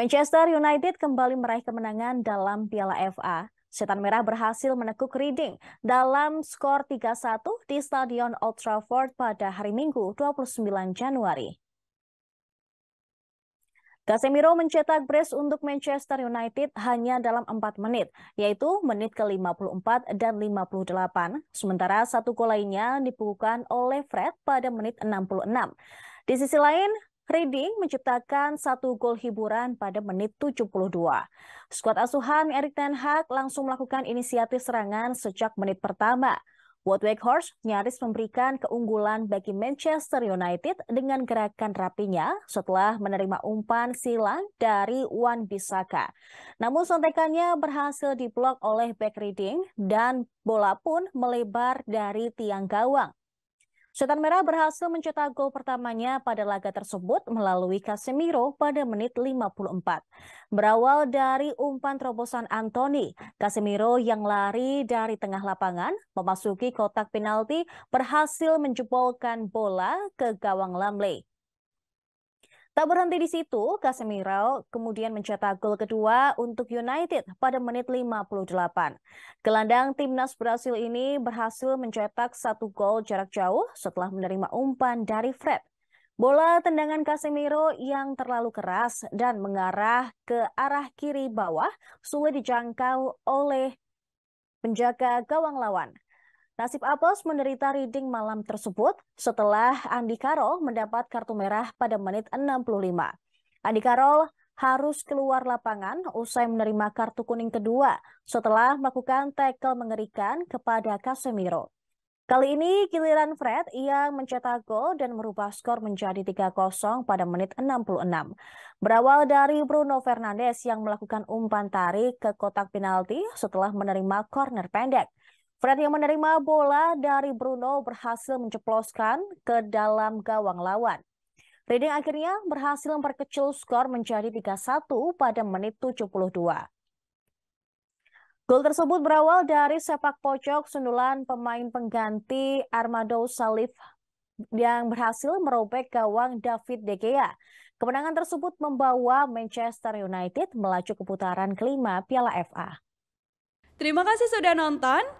Manchester United kembali meraih kemenangan dalam Piala FA. Setan Merah berhasil menekuk Reading dalam skor 3-1 di Stadion Old Trafford pada hari Minggu 29 Januari. Casemiro mencetak brace untuk Manchester United hanya dalam 4 menit, yaitu menit ke-54 dan 58, sementara satu gol lainnya dibukukan oleh Fred pada menit 66. Di sisi lain, Reading menciptakan satu gol hiburan pada menit 72. Skuad asuhan Erik Ten Hag langsung melakukan inisiatif serangan sejak menit pertama. Wout Weghorst nyaris memberikan keunggulan bagi Manchester United dengan gerakan rapinya setelah menerima umpan silang dari Wan Bisaka. Namun sontekannya berhasil diblok oleh back reading dan bola pun melebar dari tiang gawang Setan Merah berhasil mencetak gol pertamanya pada laga tersebut melalui Casemiro pada menit 54. Berawal dari umpan terobosan Anthony, Casemiro yang lari dari tengah lapangan memasuki kotak penalti berhasil menjebolkan bola ke gawang Lamley. Tak berhenti di situ, Casemiro kemudian mencetak gol kedua untuk United pada menit 58. Gelandang timnas Brasil ini berhasil mencetak satu gol jarak jauh setelah menerima umpan dari Fred. Bola tendangan Casemiro yang terlalu keras dan mengarah ke arah kiri bawah sulit dijangkau oleh penjaga gawang lawan. Nasib Aples menderita reading malam tersebut setelah Andi Karol mendapat kartu merah pada menit 65. Andi Karol harus keluar lapangan usai menerima kartu kuning kedua setelah melakukan tackle mengerikan kepada Casemiro. Kali ini giliran Fred yang mencetak gol dan merubah skor menjadi 3-0 pada menit 66. Berawal dari Bruno Fernandes yang melakukan umpan tarik ke kotak penalti setelah menerima corner pendek. Fred yang menerima bola dari Bruno berhasil menceploskan ke dalam gawang lawan. Reading akhirnya berhasil memperkecil skor menjadi 3-1 pada menit 72. Gol tersebut berawal dari sepak pojok sundulan pemain pengganti Armado Salif yang berhasil merobek gawang David De Gea. Kemenangan tersebut membawa Manchester United melaju ke putaran kelima Piala FA. Terima kasih sudah nonton.